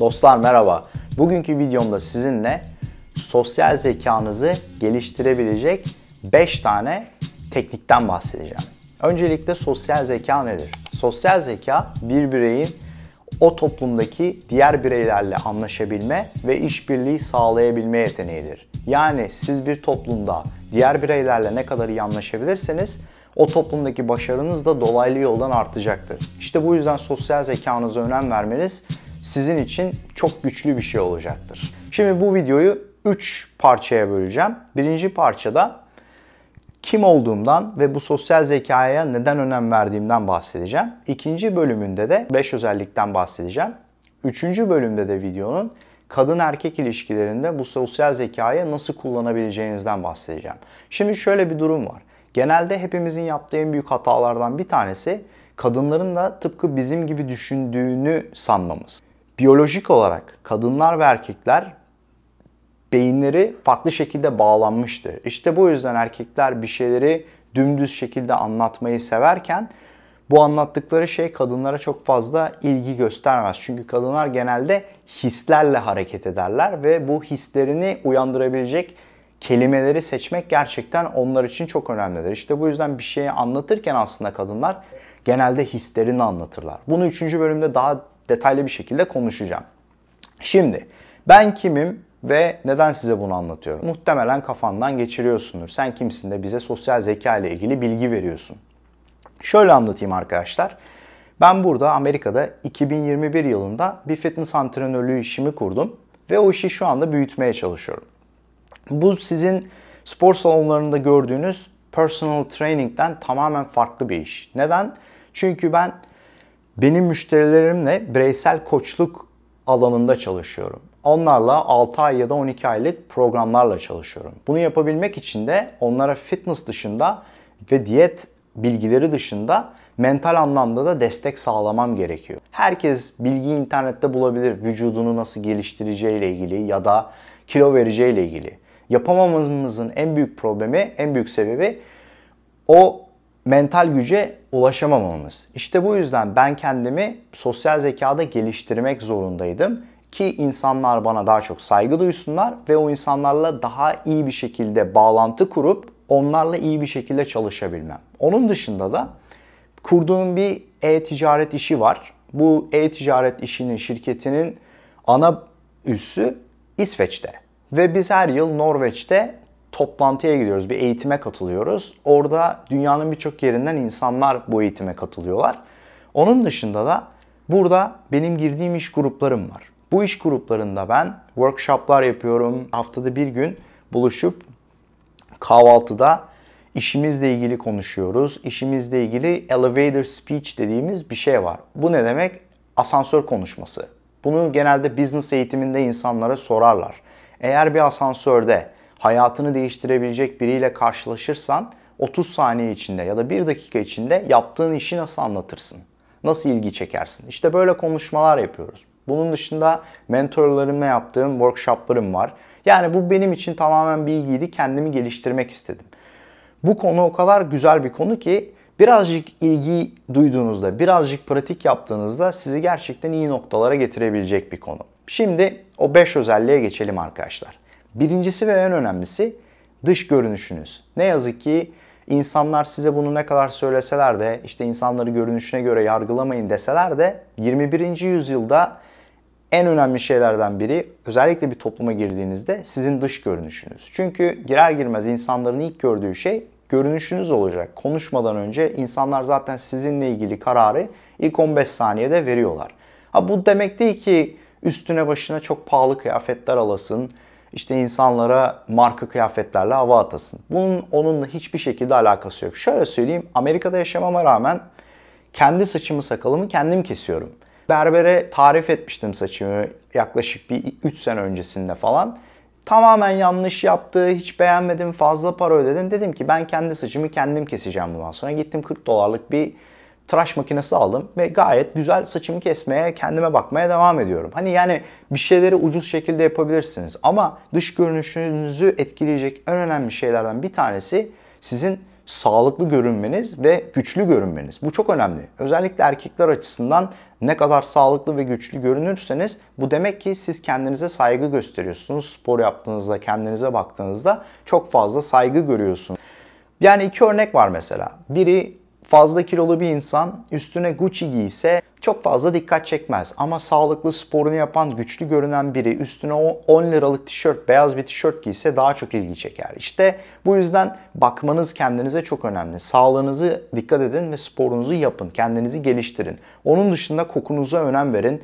Dostlar merhaba. Bugünkü videomda sizinle sosyal zekanızı geliştirebilecek 5 tane teknikten bahsedeceğim. Öncelikle sosyal zeka nedir? Sosyal zeka bir bireyin o toplumdaki diğer bireylerle anlaşabilme ve işbirliği sağlayabilme yeteneğidir. Yani siz bir toplumda diğer bireylerle ne kadar iyi anlaşabilirseniz o toplumdaki başarınız da dolaylı yoldan artacaktır. İşte bu yüzden sosyal zekanıza önem vermeniz sizin için çok güçlü bir şey olacaktır. Şimdi bu videoyu 3 parçaya böleceğim. Birinci parçada kim olduğumdan ve bu sosyal zekaya neden önem verdiğimden bahsedeceğim. İkinci bölümünde de 5 özellikten bahsedeceğim. Üçüncü bölümde de videonun kadın erkek ilişkilerinde bu sosyal zekayı nasıl kullanabileceğinizden bahsedeceğim. Şimdi şöyle bir durum var. Genelde hepimizin yaptığı en büyük hatalardan bir tanesi kadınların da tıpkı bizim gibi düşündüğünü sanmamız biyolojik olarak kadınlar ve erkekler beyinleri farklı şekilde bağlanmıştır. İşte bu yüzden erkekler bir şeyleri dümdüz şekilde anlatmayı severken bu anlattıkları şey kadınlara çok fazla ilgi göstermez. Çünkü kadınlar genelde hislerle hareket ederler ve bu hislerini uyandırabilecek kelimeleri seçmek gerçekten onlar için çok önemlidir. İşte bu yüzden bir şeyi anlatırken aslında kadınlar genelde hislerini anlatırlar. Bunu 3. bölümde daha detaylı bir şekilde konuşacağım. Şimdi ben kimim ve neden size bunu anlatıyorum? Muhtemelen kafandan geçiriyorsundur. Sen kimsin de bize sosyal zeka ile ilgili bilgi veriyorsun. Şöyle anlatayım arkadaşlar. Ben burada Amerika'da 2021 yılında bir fitness antrenörlüğü işimi kurdum ve o işi şu anda büyütmeye çalışıyorum. Bu sizin spor salonlarında gördüğünüz personal training'den tamamen farklı bir iş. Neden? Çünkü ben benim müşterilerimle bireysel koçluk alanında çalışıyorum. Onlarla 6 ay ya da 12 aylık programlarla çalışıyorum. Bunu yapabilmek için de onlara fitness dışında ve diyet bilgileri dışında mental anlamda da destek sağlamam gerekiyor. Herkes bilgi internette bulabilir vücudunu nasıl geliştireceğiyle ilgili ya da kilo vereceğiyle ilgili. Yapamamamızın en büyük problemi, en büyük sebebi o mental güce ulaşamamamız. İşte bu yüzden ben kendimi sosyal zekada geliştirmek zorundaydım ki insanlar bana daha çok saygı duysunlar ve o insanlarla daha iyi bir şekilde bağlantı kurup onlarla iyi bir şekilde çalışabilmem. Onun dışında da kurduğum bir e-ticaret işi var. Bu e-ticaret işinin şirketinin ana üssü İsveç'te. Ve biz her yıl Norveç'te toplantıya gidiyoruz, bir eğitime katılıyoruz. Orada dünyanın birçok yerinden insanlar bu eğitime katılıyorlar. Onun dışında da burada benim girdiğim iş gruplarım var. Bu iş gruplarında ben workshoplar yapıyorum. Haftada bir gün buluşup kahvaltıda işimizle ilgili konuşuyoruz. İşimizle ilgili elevator speech dediğimiz bir şey var. Bu ne demek? Asansör konuşması. Bunu genelde business eğitiminde insanlara sorarlar. Eğer bir asansörde hayatını değiştirebilecek biriyle karşılaşırsan 30 saniye içinde ya da 1 dakika içinde yaptığın işi nasıl anlatırsın? Nasıl ilgi çekersin? İşte böyle konuşmalar yapıyoruz. Bunun dışında mentorlarımla yaptığım workshoplarım var. Yani bu benim için tamamen bilgiydi. Kendimi geliştirmek istedim. Bu konu o kadar güzel bir konu ki birazcık ilgi duyduğunuzda, birazcık pratik yaptığınızda sizi gerçekten iyi noktalara getirebilecek bir konu. Şimdi o 5 özelliğe geçelim arkadaşlar. Birincisi ve en önemlisi dış görünüşünüz. Ne yazık ki insanlar size bunu ne kadar söyleseler de işte insanları görünüşüne göre yargılamayın deseler de 21. yüzyılda en önemli şeylerden biri özellikle bir topluma girdiğinizde sizin dış görünüşünüz. Çünkü girer girmez insanların ilk gördüğü şey görünüşünüz olacak. Konuşmadan önce insanlar zaten sizinle ilgili kararı ilk 15 saniyede veriyorlar. Ha bu demek değil ki üstüne başına çok pahalı kıyafetler alasın, işte insanlara marka kıyafetlerle hava atasın. Bunun onunla hiçbir şekilde alakası yok. Şöyle söyleyeyim Amerika'da yaşamama rağmen kendi saçımı sakalımı kendim kesiyorum. Berbere tarif etmiştim saçımı yaklaşık bir 3 sene öncesinde falan. Tamamen yanlış yaptı, hiç beğenmedim, fazla para ödedim. Dedim ki ben kendi saçımı kendim keseceğim bundan sonra. Gittim 40 dolarlık bir tıraş makinesi aldım ve gayet güzel saçımı kesmeye, kendime bakmaya devam ediyorum. Hani yani bir şeyleri ucuz şekilde yapabilirsiniz ama dış görünüşünüzü etkileyecek en önemli şeylerden bir tanesi sizin sağlıklı görünmeniz ve güçlü görünmeniz. Bu çok önemli. Özellikle erkekler açısından ne kadar sağlıklı ve güçlü görünürseniz bu demek ki siz kendinize saygı gösteriyorsunuz. Spor yaptığınızda, kendinize baktığınızda çok fazla saygı görüyorsunuz. Yani iki örnek var mesela. Biri Fazla kilolu bir insan üstüne Gucci giyse çok fazla dikkat çekmez. Ama sağlıklı sporunu yapan, güçlü görünen biri üstüne o 10 liralık tişört, beyaz bir tişört giyse daha çok ilgi çeker. İşte bu yüzden bakmanız kendinize çok önemli. Sağlığınızı dikkat edin ve sporunuzu yapın. Kendinizi geliştirin. Onun dışında kokunuza önem verin.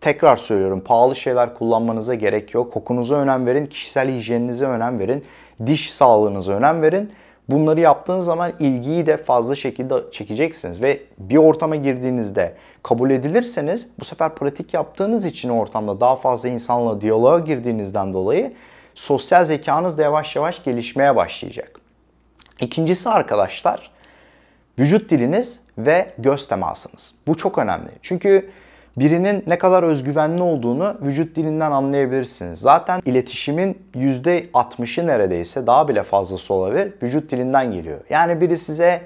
Tekrar söylüyorum pahalı şeyler kullanmanıza gerek yok. Kokunuza önem verin, kişisel hijyeninize önem verin, diş sağlığınıza önem verin Bunları yaptığınız zaman ilgiyi de fazla şekilde çekeceksiniz ve bir ortama girdiğinizde kabul edilirseniz bu sefer pratik yaptığınız için ortamda daha fazla insanla diyaloğa girdiğinizden dolayı sosyal zekanız da yavaş yavaş gelişmeye başlayacak. İkincisi arkadaşlar vücut diliniz ve göz temasınız. Bu çok önemli. Çünkü birinin ne kadar özgüvenli olduğunu vücut dilinden anlayabilirsiniz. Zaten iletişimin %60'ı neredeyse daha bile fazlası olabilir vücut dilinden geliyor. Yani biri size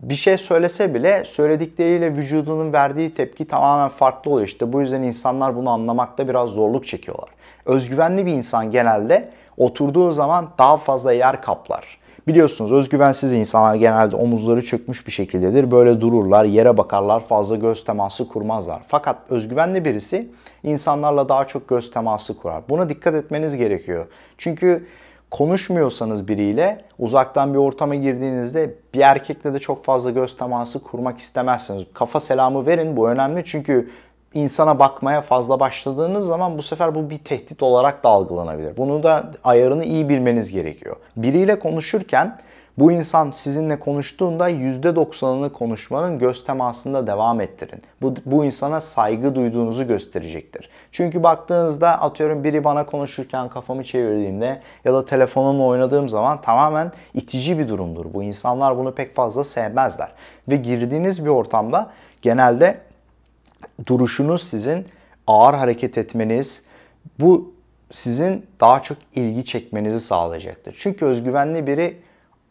bir şey söylese bile söyledikleriyle vücudunun verdiği tepki tamamen farklı oluyor. İşte bu yüzden insanlar bunu anlamakta biraz zorluk çekiyorlar. Özgüvenli bir insan genelde oturduğu zaman daha fazla yer kaplar. Biliyorsunuz özgüvensiz insanlar genelde omuzları çökmüş bir şekildedir. Böyle dururlar, yere bakarlar, fazla göz teması kurmazlar. Fakat özgüvenli birisi insanlarla daha çok göz teması kurar. Buna dikkat etmeniz gerekiyor. Çünkü konuşmuyorsanız biriyle uzaktan bir ortama girdiğinizde bir erkekle de çok fazla göz teması kurmak istemezsiniz. Kafa selamı verin bu önemli çünkü insana bakmaya fazla başladığınız zaman bu sefer bu bir tehdit olarak da algılanabilir. Bunu da ayarını iyi bilmeniz gerekiyor. Biriyle konuşurken bu insan sizinle konuştuğunda %90'ını konuşmanın göz temasında devam ettirin. Bu, bu insana saygı duyduğunuzu gösterecektir. Çünkü baktığınızda atıyorum biri bana konuşurken kafamı çevirdiğimde ya da telefonumla oynadığım zaman tamamen itici bir durumdur. Bu insanlar bunu pek fazla sevmezler. Ve girdiğiniz bir ortamda genelde duruşunuz sizin ağır hareket etmeniz bu sizin daha çok ilgi çekmenizi sağlayacaktır. Çünkü özgüvenli biri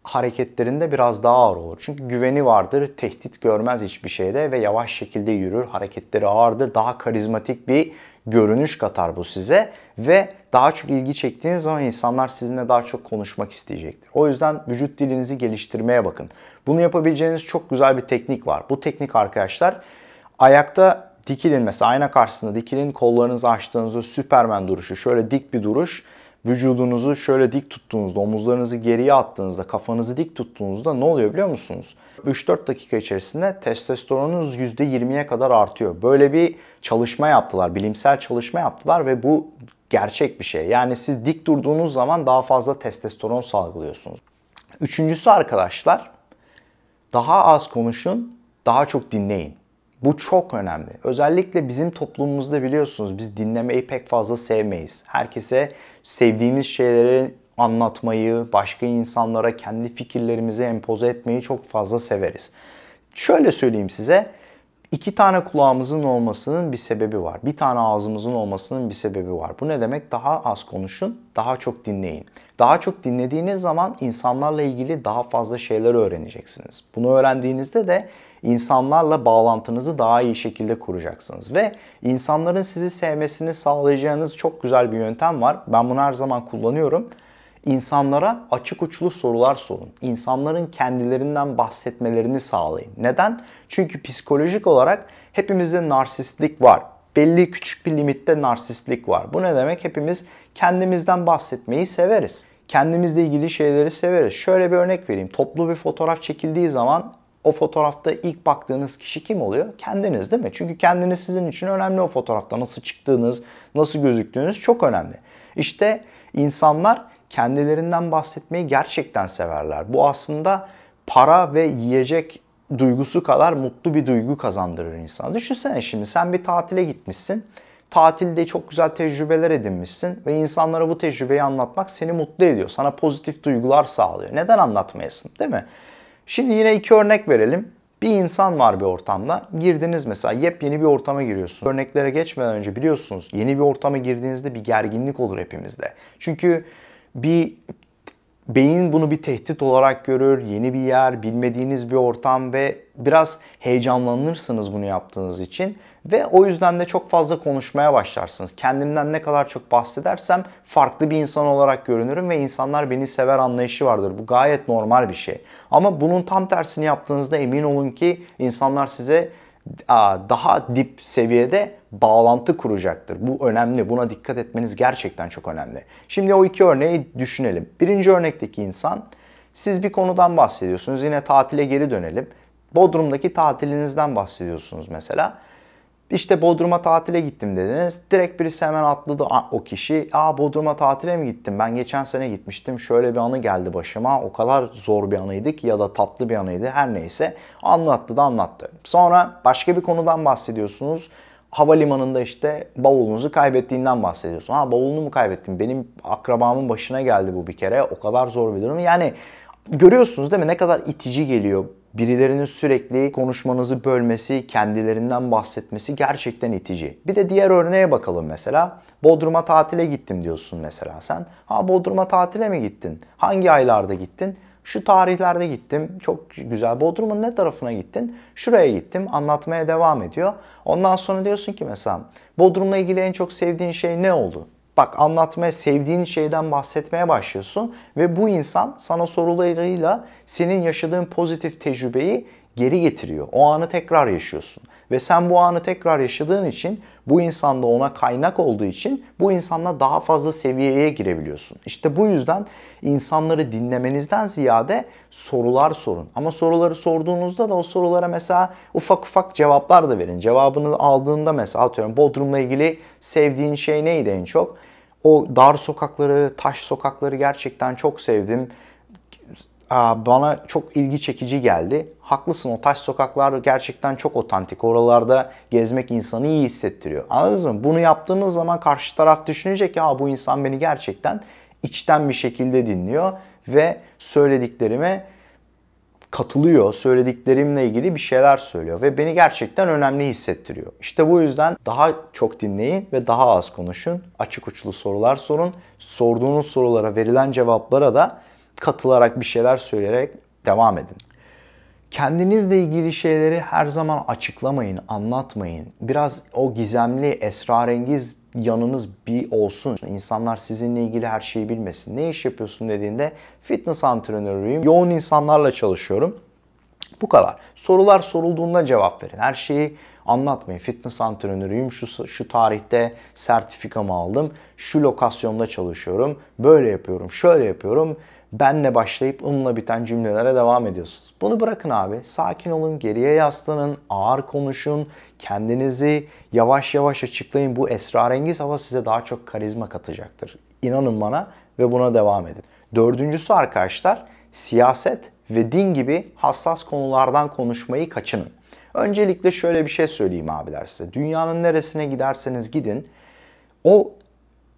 hareketlerinde biraz daha ağır olur. Çünkü güveni vardır, tehdit görmez hiçbir şeyde ve yavaş şekilde yürür, hareketleri ağırdır. Daha karizmatik bir görünüş katar bu size ve daha çok ilgi çektiğiniz zaman insanlar sizinle daha çok konuşmak isteyecektir. O yüzden vücut dilinizi geliştirmeye bakın. Bunu yapabileceğiniz çok güzel bir teknik var. Bu teknik arkadaşlar ayakta dikilin mesela ayna karşısında dikilin kollarınızı açtığınızda süpermen duruşu şöyle dik bir duruş vücudunuzu şöyle dik tuttuğunuzda, omuzlarınızı geriye attığınızda, kafanızı dik tuttuğunuzda ne oluyor biliyor musunuz? 3-4 dakika içerisinde testosteronunuz %20'ye kadar artıyor. Böyle bir çalışma yaptılar, bilimsel çalışma yaptılar ve bu gerçek bir şey. Yani siz dik durduğunuz zaman daha fazla testosteron salgılıyorsunuz. Üçüncüsü arkadaşlar, daha az konuşun, daha çok dinleyin. Bu çok önemli. Özellikle bizim toplumumuzda biliyorsunuz biz dinlemeyi pek fazla sevmeyiz. Herkese sevdiğimiz şeyleri anlatmayı, başka insanlara kendi fikirlerimizi empoze etmeyi çok fazla severiz. Şöyle söyleyeyim size. İki tane kulağımızın olmasının bir sebebi var. Bir tane ağzımızın olmasının bir sebebi var. Bu ne demek? Daha az konuşun, daha çok dinleyin. Daha çok dinlediğiniz zaman insanlarla ilgili daha fazla şeyler öğreneceksiniz. Bunu öğrendiğinizde de insanlarla bağlantınızı daha iyi şekilde kuracaksınız. Ve insanların sizi sevmesini sağlayacağınız çok güzel bir yöntem var. Ben bunu her zaman kullanıyorum. İnsanlara açık uçlu sorular sorun. İnsanların kendilerinden bahsetmelerini sağlayın. Neden? Çünkü psikolojik olarak hepimizde narsistlik var. Belli küçük bir limitte narsistlik var. Bu ne demek? Hepimiz kendimizden bahsetmeyi severiz kendimizle ilgili şeyleri severiz. Şöyle bir örnek vereyim. Toplu bir fotoğraf çekildiği zaman o fotoğrafta ilk baktığınız kişi kim oluyor? Kendiniz değil mi? Çünkü kendiniz sizin için önemli o fotoğrafta. Nasıl çıktığınız, nasıl gözüktüğünüz çok önemli. İşte insanlar kendilerinden bahsetmeyi gerçekten severler. Bu aslında para ve yiyecek duygusu kadar mutlu bir duygu kazandırır insana. Düşünsene şimdi sen bir tatile gitmişsin. Tatilde çok güzel tecrübeler edinmişsin ve insanlara bu tecrübeyi anlatmak seni mutlu ediyor. Sana pozitif duygular sağlıyor. Neden anlatmayasın değil mi? Şimdi yine iki örnek verelim. Bir insan var bir ortamda. Girdiniz mesela yepyeni bir ortama giriyorsunuz. Örneklere geçmeden önce biliyorsunuz yeni bir ortama girdiğinizde bir gerginlik olur hepimizde. Çünkü bir Beyin bunu bir tehdit olarak görür, yeni bir yer, bilmediğiniz bir ortam ve biraz heyecanlanırsınız bunu yaptığınız için ve o yüzden de çok fazla konuşmaya başlarsınız. Kendimden ne kadar çok bahsedersem farklı bir insan olarak görünürüm ve insanlar beni sever anlayışı vardır. Bu gayet normal bir şey. Ama bunun tam tersini yaptığınızda emin olun ki insanlar size daha dip seviyede bağlantı kuracaktır. Bu önemli. Buna dikkat etmeniz gerçekten çok önemli. Şimdi o iki örneği düşünelim. Birinci örnekteki insan siz bir konudan bahsediyorsunuz. Yine tatile geri dönelim. Bodrum'daki tatilinizden bahsediyorsunuz mesela. İşte Bodrum'a tatile gittim dediniz. Direkt birisi hemen atladı o kişi. Aa Bodrum'a tatile mi gittim? Ben geçen sene gitmiştim. Şöyle bir anı geldi başıma. O kadar zor bir anıydı ki ya da tatlı bir anıydı. Her neyse anlattı da anlattı. Sonra başka bir konudan bahsediyorsunuz. Havalimanında işte bavulunuzu kaybettiğinden bahsediyorsun. Ha bavulunu mu kaybettim? Benim akrabamın başına geldi bu bir kere. O kadar zor bir durum. Yani görüyorsunuz değil mi ne kadar itici geliyor Birilerinin sürekli konuşmanızı bölmesi, kendilerinden bahsetmesi gerçekten itici. Bir de diğer örneğe bakalım mesela. Bodrum'a tatile gittim diyorsun mesela sen. Ha Bodrum'a tatile mi gittin? Hangi aylarda gittin? Şu tarihlerde gittim. Çok güzel. Bodrum'un ne tarafına gittin? Şuraya gittim. Anlatmaya devam ediyor. Ondan sonra diyorsun ki mesela Bodrum'la ilgili en çok sevdiğin şey ne oldu? Bak anlatmaya, sevdiğin şeyden bahsetmeye başlıyorsun ve bu insan sana sorularıyla senin yaşadığın pozitif tecrübeyi geri getiriyor. O anı tekrar yaşıyorsun. Ve sen bu anı tekrar yaşadığın için bu insanda ona kaynak olduğu için bu insanla daha fazla seviyeye girebiliyorsun. İşte bu yüzden insanları dinlemenizden ziyade sorular sorun. Ama soruları sorduğunuzda da o sorulara mesela ufak ufak cevaplar da verin. Cevabını aldığında mesela atıyorum Bodrum'la ilgili sevdiğin şey neydi en çok? O dar sokakları, taş sokakları gerçekten çok sevdim bana çok ilgi çekici geldi. Haklısın o taş sokaklar gerçekten çok otantik. Oralarda gezmek insanı iyi hissettiriyor. Anladınız mı? Bunu yaptığınız zaman karşı taraf düşünecek ya bu insan beni gerçekten içten bir şekilde dinliyor ve söylediklerime katılıyor. Söylediklerimle ilgili bir şeyler söylüyor ve beni gerçekten önemli hissettiriyor. İşte bu yüzden daha çok dinleyin ve daha az konuşun. Açık uçlu sorular sorun. Sorduğunuz sorulara verilen cevaplara da katılarak bir şeyler söyleyerek devam edin. Kendinizle ilgili şeyleri her zaman açıklamayın, anlatmayın. Biraz o gizemli, esrarengiz yanınız bir olsun. İnsanlar sizinle ilgili her şeyi bilmesin. Ne iş yapıyorsun dediğinde fitness antrenörüyüm. Yoğun insanlarla çalışıyorum. Bu kadar. Sorular sorulduğunda cevap verin. Her şeyi anlatmayın. Fitness antrenörüyüm. Şu, şu tarihte sertifikamı aldım. Şu lokasyonda çalışıyorum. Böyle yapıyorum. Şöyle yapıyorum benle başlayıp ımla biten cümlelere devam ediyorsunuz. Bunu bırakın abi. Sakin olun, geriye yaslanın, ağır konuşun, kendinizi yavaş yavaş açıklayın. Bu esrarengiz hava size daha çok karizma katacaktır. İnanın bana ve buna devam edin. Dördüncüsü arkadaşlar siyaset ve din gibi hassas konulardan konuşmayı kaçının. Öncelikle şöyle bir şey söyleyeyim abiler size. Dünyanın neresine giderseniz gidin o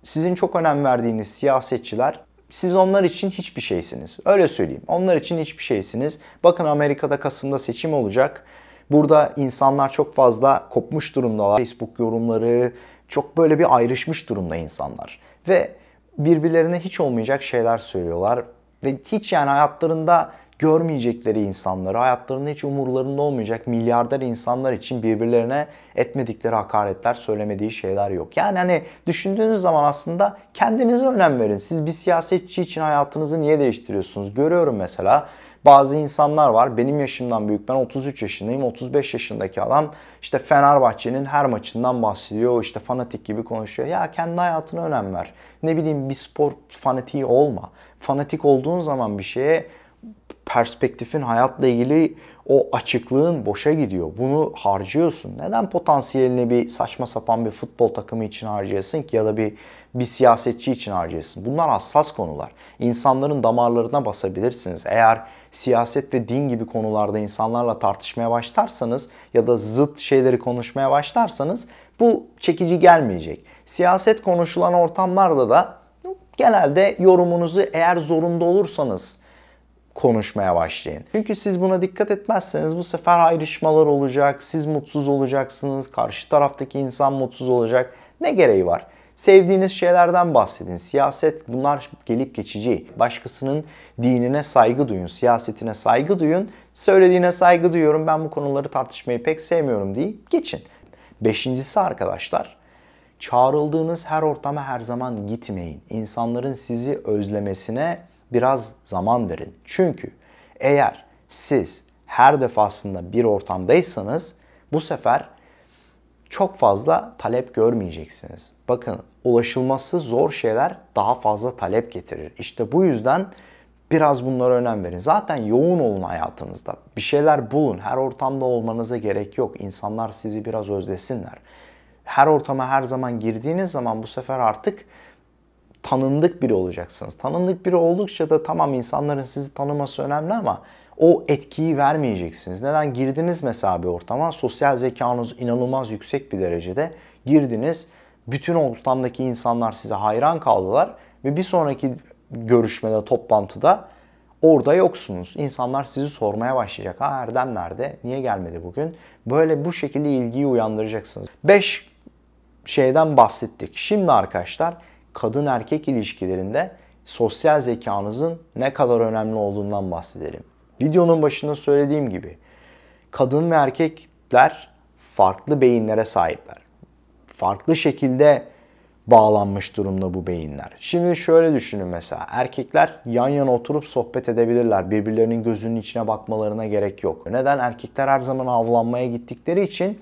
sizin çok önem verdiğiniz siyasetçiler siz onlar için hiçbir şeysiniz. Öyle söyleyeyim. Onlar için hiçbir şeysiniz. Bakın Amerika'da Kasım'da seçim olacak. Burada insanlar çok fazla kopmuş durumdalar. Facebook yorumları çok böyle bir ayrışmış durumda insanlar. Ve birbirlerine hiç olmayacak şeyler söylüyorlar. Ve hiç yani hayatlarında görmeyecekleri insanları, hayatlarında hiç umurlarında olmayacak milyarder insanlar için birbirlerine etmedikleri hakaretler, söylemediği şeyler yok. Yani hani düşündüğünüz zaman aslında kendinize önem verin. Siz bir siyasetçi için hayatınızı niye değiştiriyorsunuz? Görüyorum mesela bazı insanlar var. Benim yaşımdan büyük. Ben 33 yaşındayım. 35 yaşındaki adam işte Fenerbahçe'nin her maçından bahsediyor. İşte fanatik gibi konuşuyor. Ya kendi hayatına önem ver. Ne bileyim bir spor fanatiği olma. Fanatik olduğun zaman bir şeye perspektifin hayatla ilgili o açıklığın boşa gidiyor. Bunu harcıyorsun. Neden potansiyelini bir saçma sapan bir futbol takımı için harcayasın ki ya da bir bir siyasetçi için harcayasın? Bunlar hassas konular. İnsanların damarlarına basabilirsiniz. Eğer siyaset ve din gibi konularda insanlarla tartışmaya başlarsanız ya da zıt şeyleri konuşmaya başlarsanız bu çekici gelmeyecek. Siyaset konuşulan ortamlarda da genelde yorumunuzu eğer zorunda olursanız konuşmaya başlayın. Çünkü siz buna dikkat etmezseniz bu sefer ayrışmalar olacak, siz mutsuz olacaksınız, karşı taraftaki insan mutsuz olacak. Ne gereği var? Sevdiğiniz şeylerden bahsedin. Siyaset bunlar gelip geçici. Başkasının dinine saygı duyun, siyasetine saygı duyun. Söylediğine saygı duyuyorum, ben bu konuları tartışmayı pek sevmiyorum deyip geçin. Beşincisi arkadaşlar, çağrıldığınız her ortama her zaman gitmeyin. İnsanların sizi özlemesine biraz zaman verin. Çünkü eğer siz her defasında bir ortamdaysanız bu sefer çok fazla talep görmeyeceksiniz. Bakın ulaşılması zor şeyler daha fazla talep getirir. İşte bu yüzden biraz bunlara önem verin. Zaten yoğun olun hayatınızda. Bir şeyler bulun. Her ortamda olmanıza gerek yok. İnsanlar sizi biraz özlesinler. Her ortama her zaman girdiğiniz zaman bu sefer artık tanındık biri olacaksınız. Tanındık biri oldukça da tamam insanların sizi tanıması önemli ama o etkiyi vermeyeceksiniz. Neden? Girdiniz mesela bir ortama, sosyal zekanız inanılmaz yüksek bir derecede. Girdiniz, bütün ortamdaki insanlar size hayran kaldılar ve bir sonraki görüşmede, toplantıda orada yoksunuz. İnsanlar sizi sormaya başlayacak. Ha Erdem nerede? Niye gelmedi bugün? Böyle bu şekilde ilgiyi uyandıracaksınız. 5 şeyden bahsettik. Şimdi arkadaşlar kadın erkek ilişkilerinde sosyal zekanızın ne kadar önemli olduğundan bahsedelim. Videonun başında söylediğim gibi kadın ve erkekler farklı beyinlere sahipler. Farklı şekilde bağlanmış durumda bu beyinler. Şimdi şöyle düşünün mesela. Erkekler yan yana oturup sohbet edebilirler. Birbirlerinin gözünün içine bakmalarına gerek yok. Neden? Erkekler her zaman avlanmaya gittikleri için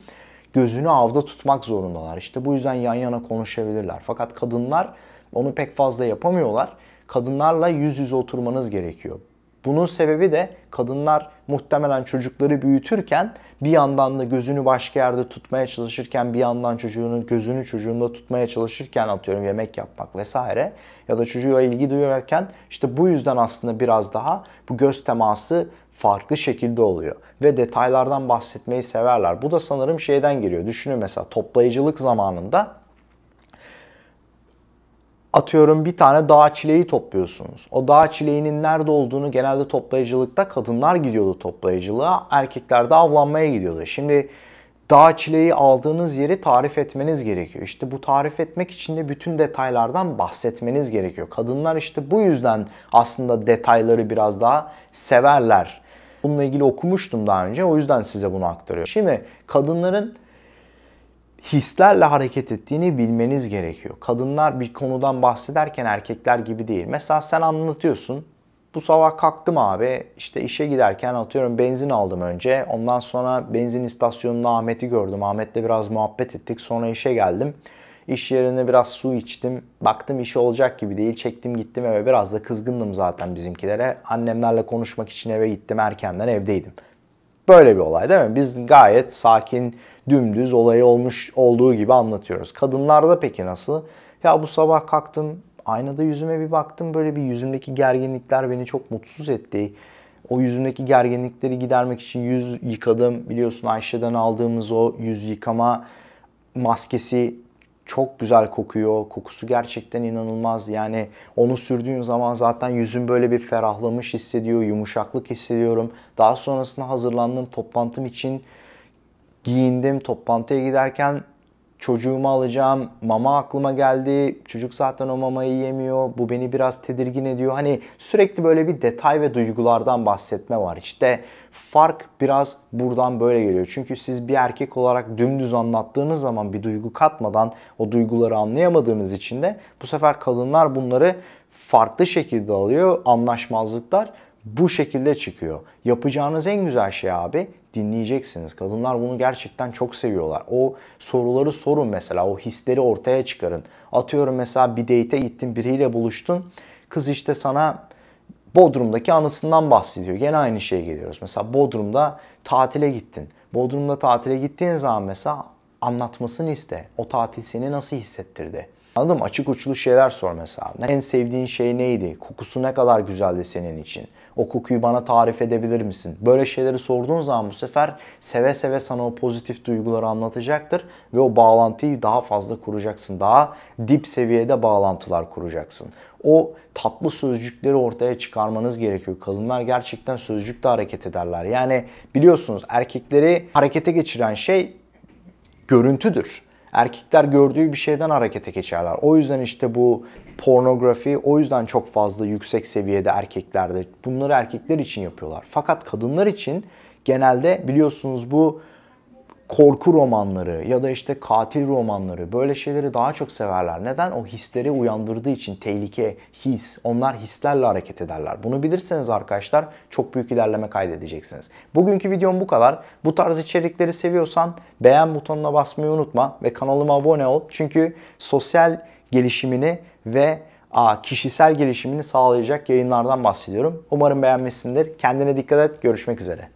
gözünü avda tutmak zorundalar. İşte bu yüzden yan yana konuşabilirler. Fakat kadınlar onu pek fazla yapamıyorlar. Kadınlarla yüz yüze oturmanız gerekiyor. Bunun sebebi de kadınlar muhtemelen çocukları büyütürken bir yandan da gözünü başka yerde tutmaya çalışırken bir yandan çocuğunun gözünü çocuğunda tutmaya çalışırken atıyorum yemek yapmak vesaire ya da çocuğa ilgi duyarken işte bu yüzden aslında biraz daha bu göz teması farklı şekilde oluyor. Ve detaylardan bahsetmeyi severler. Bu da sanırım şeyden geliyor. Düşünün mesela toplayıcılık zamanında atıyorum bir tane dağ çileği topluyorsunuz. O dağ çileğinin nerede olduğunu genelde toplayıcılıkta kadınlar gidiyordu toplayıcılığa. Erkekler de avlanmaya gidiyordu. Şimdi dağ çileği aldığınız yeri tarif etmeniz gerekiyor. İşte bu tarif etmek için de bütün detaylardan bahsetmeniz gerekiyor. Kadınlar işte bu yüzden aslında detayları biraz daha severler Bununla ilgili okumuştum daha önce. O yüzden size bunu aktarıyorum. Şimdi kadınların hislerle hareket ettiğini bilmeniz gerekiyor. Kadınlar bir konudan bahsederken erkekler gibi değil. Mesela sen anlatıyorsun. Bu sabah kalktım abi işte işe giderken atıyorum benzin aldım önce. Ondan sonra benzin istasyonunda Ahmet'i gördüm. Ahmet'le biraz muhabbet ettik. Sonra işe geldim iş yerine biraz su içtim. Baktım işi olacak gibi değil. Çektim gittim eve. Biraz da kızgındım zaten bizimkilere. Annemlerle konuşmak için eve gittim. Erkenden evdeydim. Böyle bir olay değil mi? Biz gayet sakin, dümdüz olayı olmuş olduğu gibi anlatıyoruz. Kadınlarda peki nasıl? Ya bu sabah kalktım, aynada yüzüme bir baktım. Böyle bir yüzümdeki gerginlikler beni çok mutsuz etti. O yüzümdeki gerginlikleri gidermek için yüz yıkadım. Biliyorsun Ayşe'den aldığımız o yüz yıkama maskesi çok güzel kokuyor. Kokusu gerçekten inanılmaz. Yani onu sürdüğüm zaman zaten yüzüm böyle bir ferahlamış hissediyor, yumuşaklık hissediyorum. Daha sonrasında hazırlandım, toplantım için giyindim. Toplantıya giderken çocuğumu alacağım, mama aklıma geldi, çocuk zaten o mamayı yemiyor, bu beni biraz tedirgin ediyor. Hani sürekli böyle bir detay ve duygulardan bahsetme var. İşte fark biraz buradan böyle geliyor. Çünkü siz bir erkek olarak dümdüz anlattığınız zaman bir duygu katmadan o duyguları anlayamadığınız için de bu sefer kadınlar bunları farklı şekilde alıyor anlaşmazlıklar bu şekilde çıkıyor. Yapacağınız en güzel şey abi dinleyeceksiniz. Kadınlar bunu gerçekten çok seviyorlar. O soruları sorun mesela. O hisleri ortaya çıkarın. Atıyorum mesela bir date'e gittin biriyle buluştun. Kız işte sana Bodrum'daki anısından bahsediyor. Gene aynı şeye geliyoruz. Mesela Bodrum'da tatile gittin. Bodrum'da tatile gittiğin zaman mesela anlatmasını iste. O tatil seni nasıl hissettirdi? Anladın mı? Açık uçlu şeyler sor mesela. En sevdiğin şey neydi? Kokusu ne kadar güzeldi senin için? O kokuyu bana tarif edebilir misin? Böyle şeyleri sorduğun zaman bu sefer seve seve sana o pozitif duyguları anlatacaktır ve o bağlantıyı daha fazla kuracaksın. Daha dip seviyede bağlantılar kuracaksın. O tatlı sözcükleri ortaya çıkarmanız gerekiyor. Kadınlar gerçekten sözcükle hareket ederler. Yani biliyorsunuz erkekleri harekete geçiren şey görüntüdür erkekler gördüğü bir şeyden harekete geçerler. O yüzden işte bu pornografi o yüzden çok fazla yüksek seviyede erkeklerde. Bunları erkekler için yapıyorlar. Fakat kadınlar için genelde biliyorsunuz bu korku romanları ya da işte katil romanları böyle şeyleri daha çok severler. Neden? O hisleri uyandırdığı için tehlike, his. Onlar hislerle hareket ederler. Bunu bilirseniz arkadaşlar çok büyük ilerleme kaydedeceksiniz. Bugünkü videom bu kadar. Bu tarz içerikleri seviyorsan beğen butonuna basmayı unutma ve kanalıma abone ol. Çünkü sosyal gelişimini ve a, kişisel gelişimini sağlayacak yayınlardan bahsediyorum. Umarım beğenmişsindir. Kendine dikkat et. Görüşmek üzere.